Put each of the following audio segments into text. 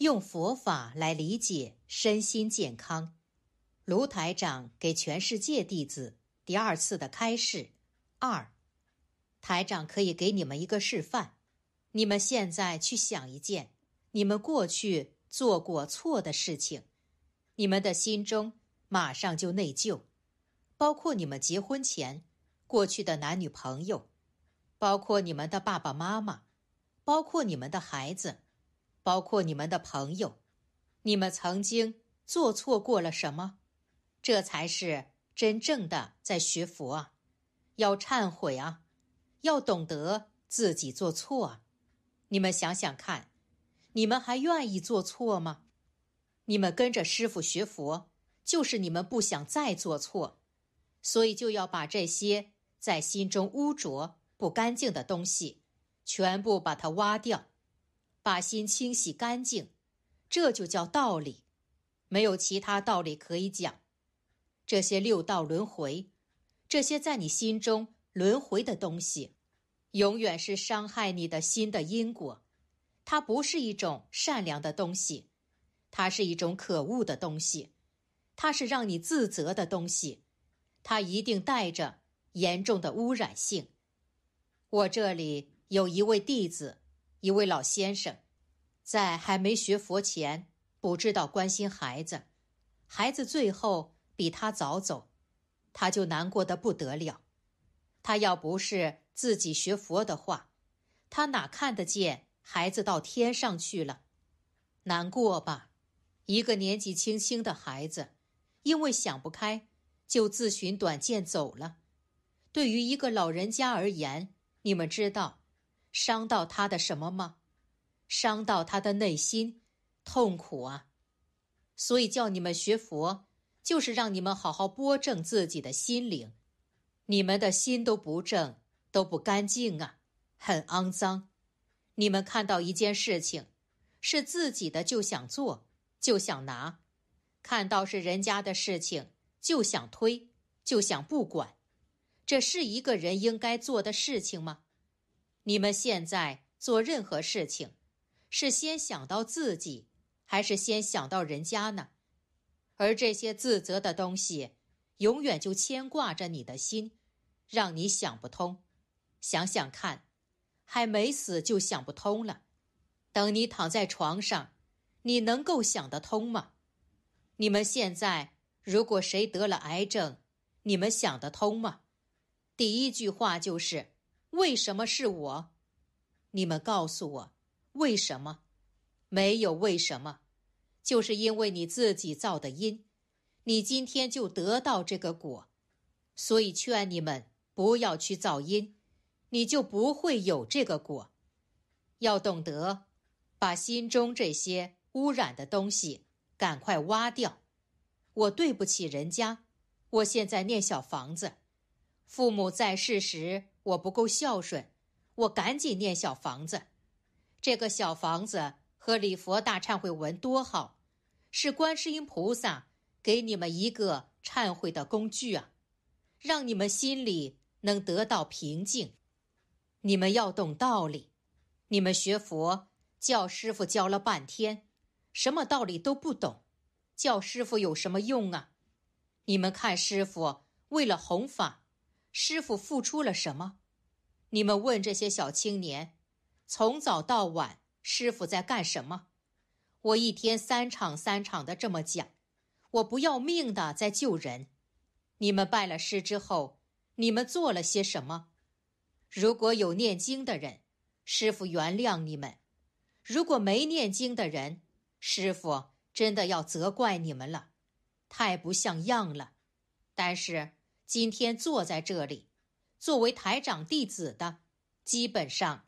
用佛法来理解身心健康，卢台长给全世界弟子第二次的开示。二，台长可以给你们一个示范。你们现在去想一件你们过去做过错的事情，你们的心中马上就内疚。包括你们结婚前过去的男女朋友，包括你们的爸爸妈妈，包括你们的孩子。包括你们的朋友，你们曾经做错过了什么？这才是真正的在学佛，啊！要忏悔啊，要懂得自己做错啊。你们想想看，你们还愿意做错吗？你们跟着师傅学佛，就是你们不想再做错，所以就要把这些在心中污浊不干净的东西，全部把它挖掉。把心清洗干净，这就叫道理。没有其他道理可以讲。这些六道轮回，这些在你心中轮回的东西，永远是伤害你的心的因果。它不是一种善良的东西，它是一种可恶的东西，它是让你自责的东西，它一定带着严重的污染性。我这里有一位弟子。一位老先生，在还没学佛前，不知道关心孩子，孩子最后比他早走，他就难过的不得了。他要不是自己学佛的话，他哪看得见孩子到天上去了？难过吧？一个年纪轻轻的孩子，因为想不开，就自寻短见走了。对于一个老人家而言，你们知道。伤到他的什么吗？伤到他的内心，痛苦啊！所以叫你们学佛，就是让你们好好拨正自己的心灵。你们的心都不正，都不干净啊，很肮脏。你们看到一件事情是自己的，就想做，就想拿；看到是人家的事情，就想推，就想不管。这是一个人应该做的事情吗？你们现在做任何事情，是先想到自己，还是先想到人家呢？而这些自责的东西，永远就牵挂着你的心，让你想不通。想想看，还没死就想不通了。等你躺在床上，你能够想得通吗？你们现在如果谁得了癌症，你们想得通吗？第一句话就是。为什么是我？你们告诉我，为什么？没有为什么，就是因为你自己造的因，你今天就得到这个果。所以劝你们不要去造因，你就不会有这个果。要懂得把心中这些污染的东西赶快挖掉。我对不起人家，我现在念小房子。父母在世时，我不够孝顺，我赶紧念小房子。这个小房子和礼佛大忏悔文多好，是观世音菩萨给你们一个忏悔的工具啊，让你们心里能得到平静。你们要懂道理，你们学佛教，师傅教了半天，什么道理都不懂，叫师傅有什么用啊？你们看师傅为了弘法。师傅付出了什么？你们问这些小青年，从早到晚，师傅在干什么？我一天三场三场的这么讲，我不要命的在救人。你们拜了师之后，你们做了些什么？如果有念经的人，师傅原谅你们；如果没念经的人，师傅真的要责怪你们了，太不像样了。但是。今天坐在这里，作为台长弟子的，基本上，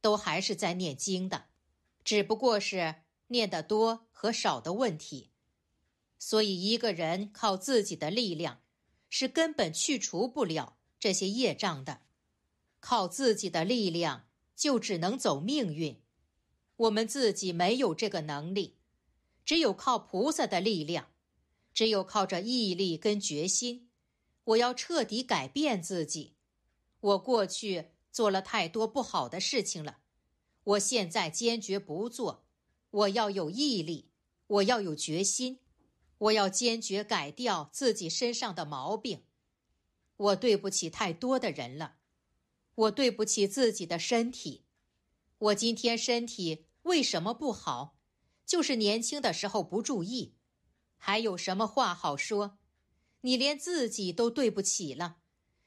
都还是在念经的，只不过是念的多和少的问题。所以，一个人靠自己的力量，是根本去除不了这些业障的。靠自己的力量，就只能走命运。我们自己没有这个能力，只有靠菩萨的力量，只有靠着毅力跟决心。我要彻底改变自己，我过去做了太多不好的事情了，我现在坚决不做。我要有毅力，我要有决心，我要坚决改掉自己身上的毛病。我对不起太多的人了，我对不起自己的身体。我今天身体为什么不好？就是年轻的时候不注意。还有什么话好说？你连自己都对不起了，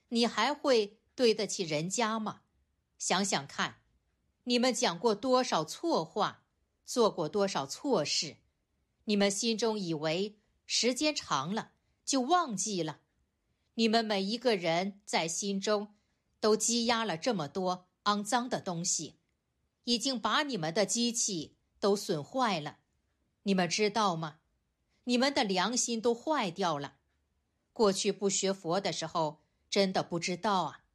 你还会对得起人家吗？想想看，你们讲过多少错话，做过多少错事，你们心中以为时间长了就忘记了？你们每一个人在心中都积压了这么多肮脏的东西，已经把你们的机器都损坏了。你们知道吗？你们的良心都坏掉了。过去不学佛的时候，真的不知道啊。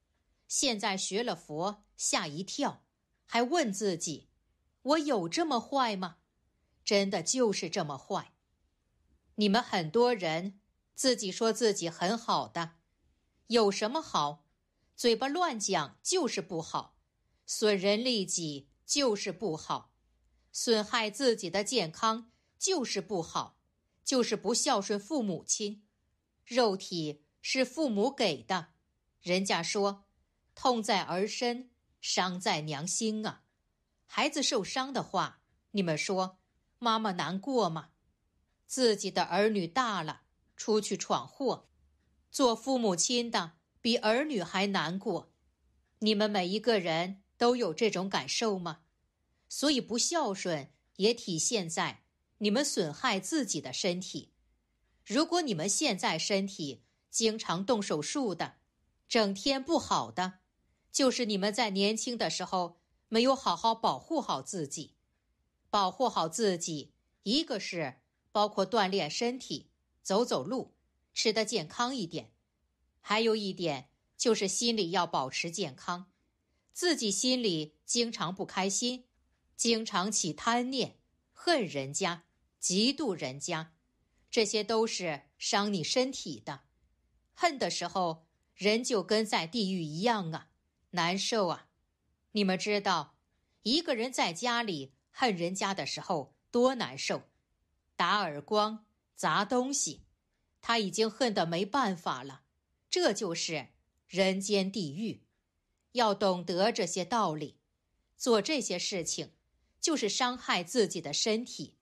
现在学了佛，吓一跳，还问自己：我有这么坏吗？真的就是这么坏。你们很多人自己说自己很好的，有什么好？嘴巴乱讲就是不好，损人利己就是不好，损害自己的健康就是不好，就是不孝顺父母亲。肉体是父母给的，人家说“痛在儿身，伤在娘心”啊。孩子受伤的话，你们说妈妈难过吗？自己的儿女大了，出去闯祸，做父母亲的比儿女还难过。你们每一个人都有这种感受吗？所以不孝顺也体现在你们损害自己的身体。如果你们现在身体经常动手术的，整天不好的，就是你们在年轻的时候没有好好保护好自己。保护好自己，一个是包括锻炼身体，走走路，吃的健康一点；，还有一点就是心里要保持健康，自己心里经常不开心，经常起贪念，恨人家，嫉妒人家。这些都是伤你身体的，恨的时候，人就跟在地狱一样啊，难受啊！你们知道，一个人在家里恨人家的时候多难受，打耳光、砸东西，他已经恨得没办法了。这就是人间地狱，要懂得这些道理，做这些事情，就是伤害自己的身体。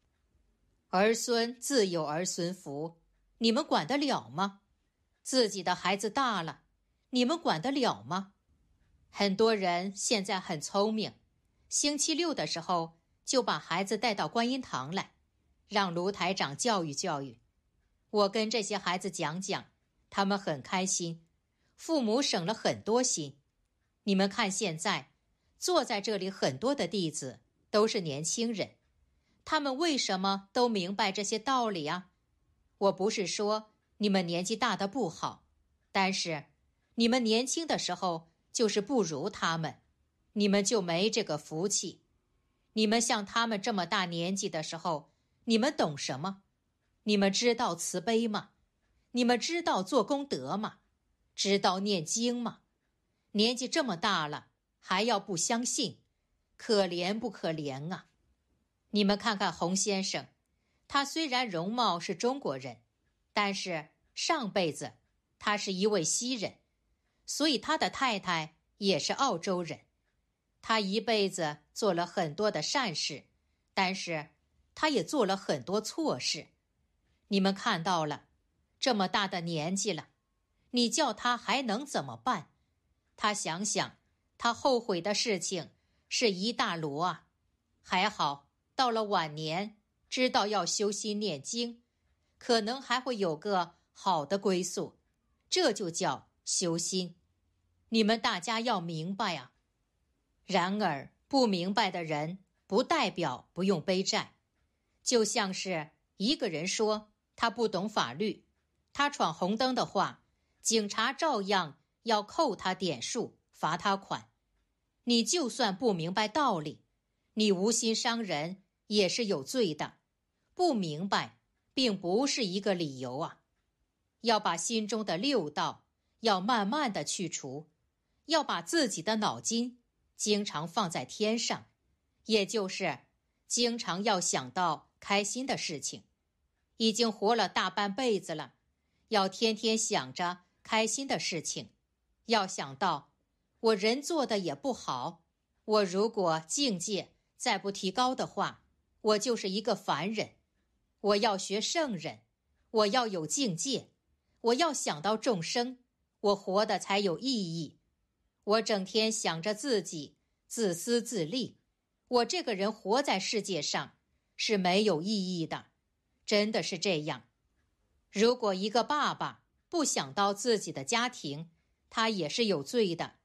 儿孙自有儿孙福，你们管得了吗？自己的孩子大了，你们管得了吗？很多人现在很聪明，星期六的时候就把孩子带到观音堂来，让卢台长教育教育。我跟这些孩子讲讲，他们很开心，父母省了很多心。你们看现在，坐在这里很多的弟子都是年轻人。他们为什么都明白这些道理啊？我不是说你们年纪大的不好，但是你们年轻的时候就是不如他们，你们就没这个福气。你们像他们这么大年纪的时候，你们懂什么？你们知道慈悲吗？你们知道做功德吗？知道念经吗？年纪这么大了，还要不相信，可怜不可怜啊？你们看看洪先生，他虽然容貌是中国人，但是上辈子他是一位西人，所以他的太太也是澳洲人。他一辈子做了很多的善事，但是他也做了很多错事。你们看到了，这么大的年纪了，你叫他还能怎么办？他想想，他后悔的事情是一大箩啊。还好。到了晚年，知道要修心念经，可能还会有个好的归宿，这就叫修心。你们大家要明白啊！然而不明白的人，不代表不用背债。就像是一个人说他不懂法律，他闯红灯的话，警察照样要扣他点数，罚他款。你就算不明白道理，你无心伤人。也是有罪的，不明白，并不是一个理由啊。要把心中的六道要慢慢的去除，要把自己的脑筋经常放在天上，也就是经常要想到开心的事情。已经活了大半辈子了，要天天想着开心的事情，要想到我人做的也不好，我如果境界再不提高的话。我就是一个凡人，我要学圣人，我要有境界，我要想到众生，我活的才有意义。我整天想着自己，自私自利，我这个人活在世界上是没有意义的，真的是这样。如果一个爸爸不想到自己的家庭，他也是有罪的；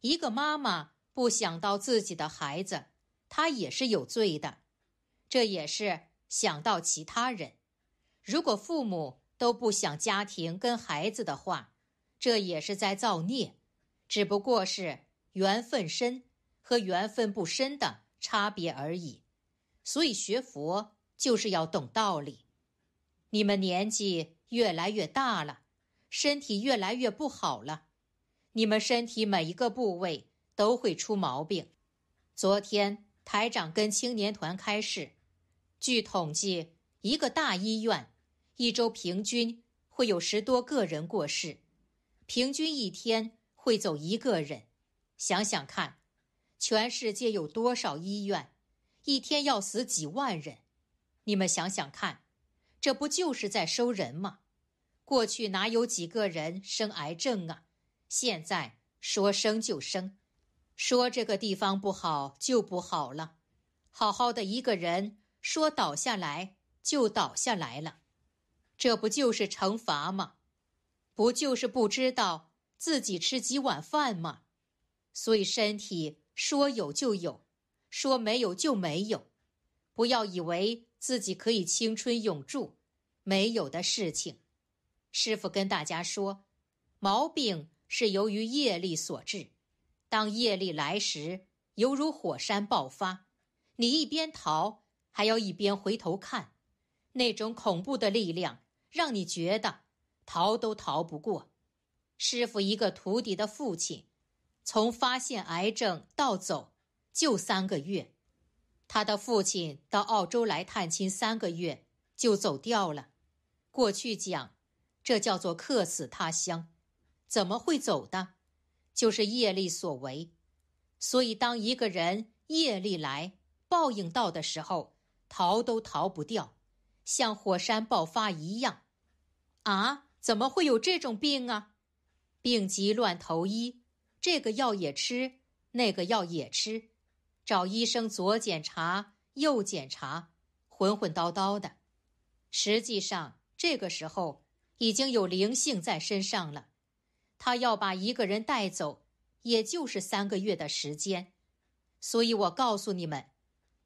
一个妈妈不想到自己的孩子，他也是有罪的。这也是想到其他人。如果父母都不想家庭跟孩子的话，这也是在造孽，只不过是缘分深和缘分不深的差别而已。所以学佛就是要懂道理。你们年纪越来越大了，身体越来越不好了，你们身体每一个部位都会出毛病。昨天台长跟青年团开示。据统计，一个大医院一周平均会有十多个人过世，平均一天会走一个人。想想看，全世界有多少医院，一天要死几万人？你们想想看，这不就是在收人吗？过去哪有几个人生癌症啊？现在说生就生，说这个地方不好就不好了，好好的一个人。说倒下来就倒下来了，这不就是惩罚吗？不就是不知道自己吃几碗饭吗？所以身体说有就有，说没有就没有。不要以为自己可以青春永驻，没有的事情。师傅跟大家说，毛病是由于业力所致。当业力来时，犹如火山爆发，你一边逃。还要一边回头看，那种恐怖的力量让你觉得逃都逃不过。师傅一个徒弟的父亲，从发现癌症到走就三个月。他的父亲到澳洲来探亲三个月就走掉了。过去讲，这叫做客死他乡，怎么会走的？就是业力所为。所以当一个人业力来报应到的时候，逃都逃不掉，像火山爆发一样。啊，怎么会有这种病啊？病急乱投医，这个药也吃，那个药也吃，找医生左检查右检查，混混叨叨的。实际上，这个时候已经有灵性在身上了。他要把一个人带走，也就是三个月的时间。所以我告诉你们，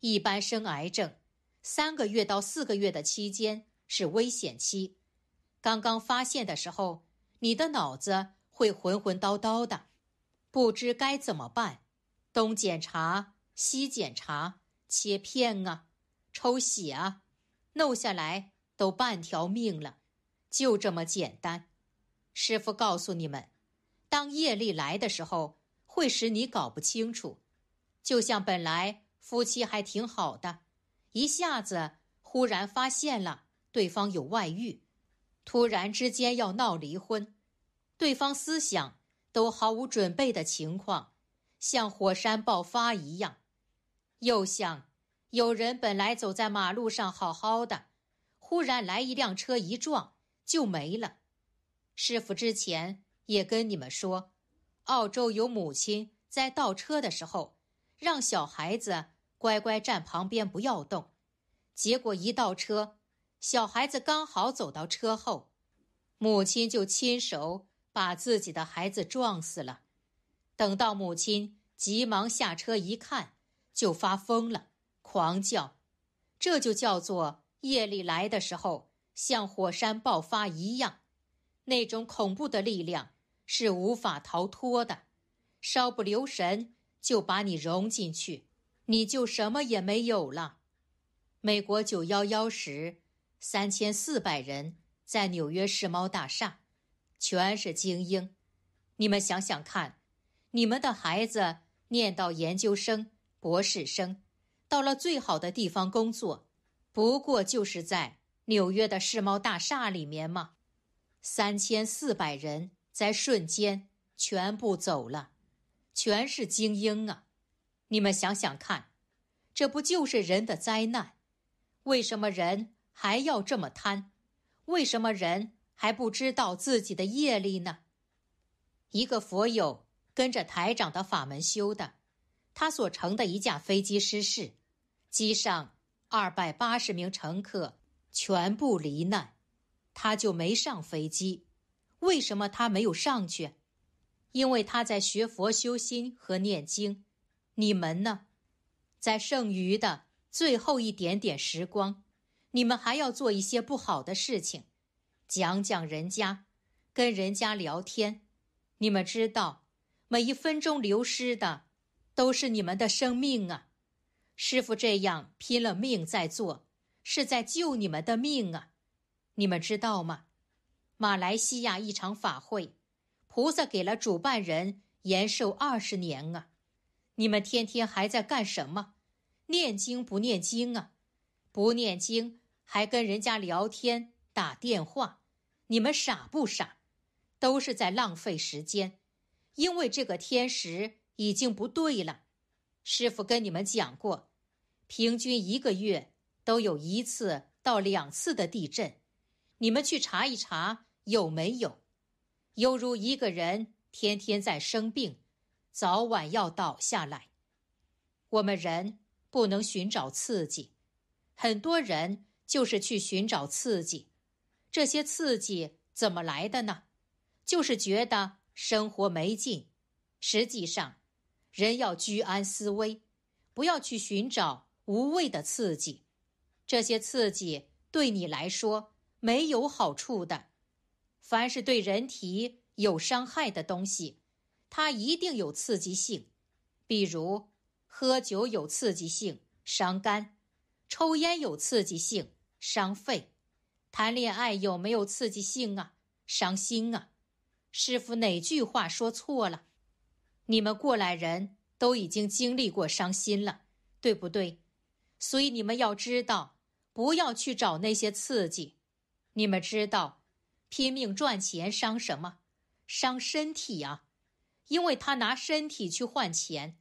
一般生癌症。三个月到四个月的期间是危险期，刚刚发现的时候，你的脑子会混混叨叨的，不知该怎么办。东检查西检查，切片啊，抽血啊，弄下来都半条命了。就这么简单。师傅告诉你们，当业力来的时候，会使你搞不清楚。就像本来夫妻还挺好的。一下子忽然发现了对方有外遇，突然之间要闹离婚，对方思想都毫无准备的情况，像火山爆发一样，又像有人本来走在马路上好好的，忽然来一辆车一撞就没了。师傅之前也跟你们说，澳洲有母亲在倒车的时候让小孩子。乖乖站旁边，不要动。结果一倒车，小孩子刚好走到车后，母亲就亲手把自己的孩子撞死了。等到母亲急忙下车一看，就发疯了，狂叫。这就叫做夜里来的时候，像火山爆发一样，那种恐怖的力量是无法逃脱的，稍不留神就把你融进去。你就什么也没有了。美国九幺幺时，三千四百人在纽约世贸大厦，全是精英。你们想想看，你们的孩子念到研究生、博士生，到了最好的地方工作，不过就是在纽约的世贸大厦里面吗？三千四百人在瞬间全部走了，全是精英啊！你们想想看，这不就是人的灾难？为什么人还要这么贪？为什么人还不知道自己的业力呢？一个佛友跟着台长的法门修的，他所乘的一架飞机失事，机上二百八十名乘客全部罹难，他就没上飞机。为什么他没有上去？因为他在学佛修心和念经。你们呢，在剩余的最后一点点时光，你们还要做一些不好的事情，讲讲人家，跟人家聊天。你们知道，每一分钟流失的，都是你们的生命啊！师傅这样拼了命在做，是在救你们的命啊！你们知道吗？马来西亚一场法会，菩萨给了主办人延寿二十年啊！你们天天还在干什么？念经不念经啊？不念经还跟人家聊天打电话，你们傻不傻？都是在浪费时间，因为这个天时已经不对了。师傅跟你们讲过，平均一个月都有一次到两次的地震，你们去查一查有没有。犹如一个人天天在生病。早晚要倒下来，我们人不能寻找刺激，很多人就是去寻找刺激，这些刺激怎么来的呢？就是觉得生活没劲。实际上，人要居安思危，不要去寻找无谓的刺激，这些刺激对你来说没有好处的，凡是对人体有伤害的东西。它一定有刺激性，比如喝酒有刺激性伤肝，抽烟有刺激性伤肺，谈恋爱有没有刺激性啊？伤心啊！师傅哪句话说错了？你们过来人都已经经历过伤心了，对不对？所以你们要知道，不要去找那些刺激。你们知道，拼命赚钱伤什么？伤身体啊！因为他拿身体去换钱，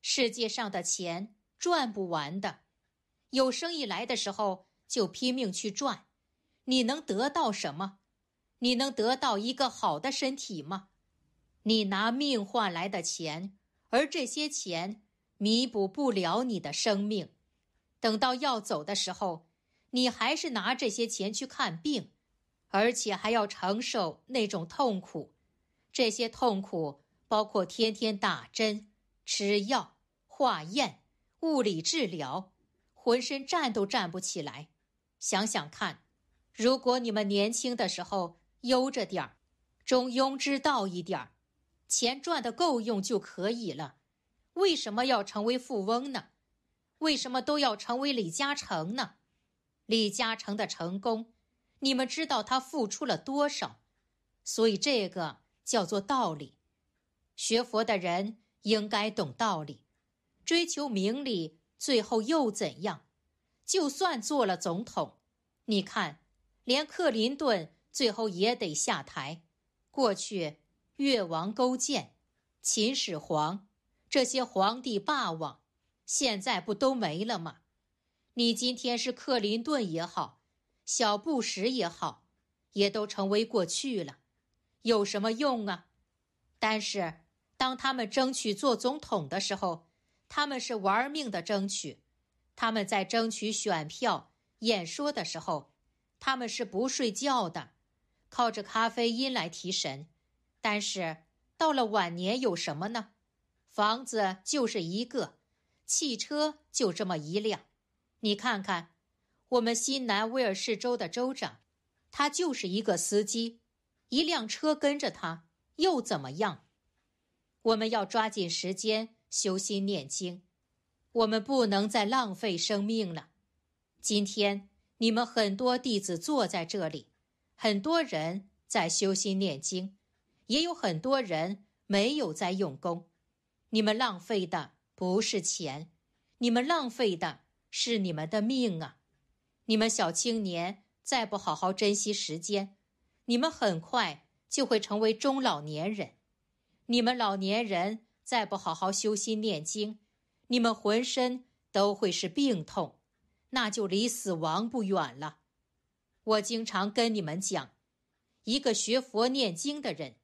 世界上的钱赚不完的，有生意来的时候就拼命去赚。你能得到什么？你能得到一个好的身体吗？你拿命换来的钱，而这些钱弥补不了你的生命。等到要走的时候，你还是拿这些钱去看病，而且还要承受那种痛苦，这些痛苦。包括天天打针、吃药、化验、物理治疗，浑身站都站不起来。想想看，如果你们年轻的时候悠着点儿，中庸之道一点儿，钱赚的够用就可以了。为什么要成为富翁呢？为什么都要成为李嘉诚呢？李嘉诚的成功，你们知道他付出了多少？所以这个叫做道理。学佛的人应该懂道理，追求名利，最后又怎样？就算做了总统，你看，连克林顿最后也得下台。过去，越王勾践、秦始皇这些皇帝霸王，现在不都没了吗？你今天是克林顿也好，小布什也好，也都成为过去了，有什么用啊？但是。当他们争取做总统的时候，他们是玩命的争取；他们在争取选票、演说的时候，他们是不睡觉的，靠着咖啡因来提神。但是到了晚年，有什么呢？房子就是一个，汽车就这么一辆。你看看，我们新南威尔士州的州长，他就是一个司机，一辆车跟着他，又怎么样？我们要抓紧时间修心念经，我们不能再浪费生命了。今天你们很多弟子坐在这里，很多人在修心念经，也有很多人没有在用功。你们浪费的不是钱，你们浪费的是你们的命啊！你们小青年再不好好珍惜时间，你们很快就会成为中老年人。你们老年人再不好好修心念经，你们浑身都会是病痛，那就离死亡不远了。我经常跟你们讲，一个学佛念经的人，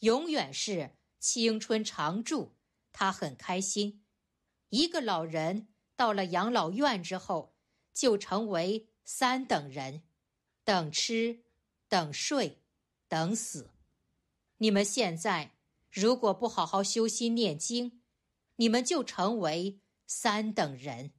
永远是青春常驻，他很开心。一个老人到了养老院之后，就成为三等人，等吃，等睡，等死。你们现在。如果不好好修心念经，你们就成为三等人。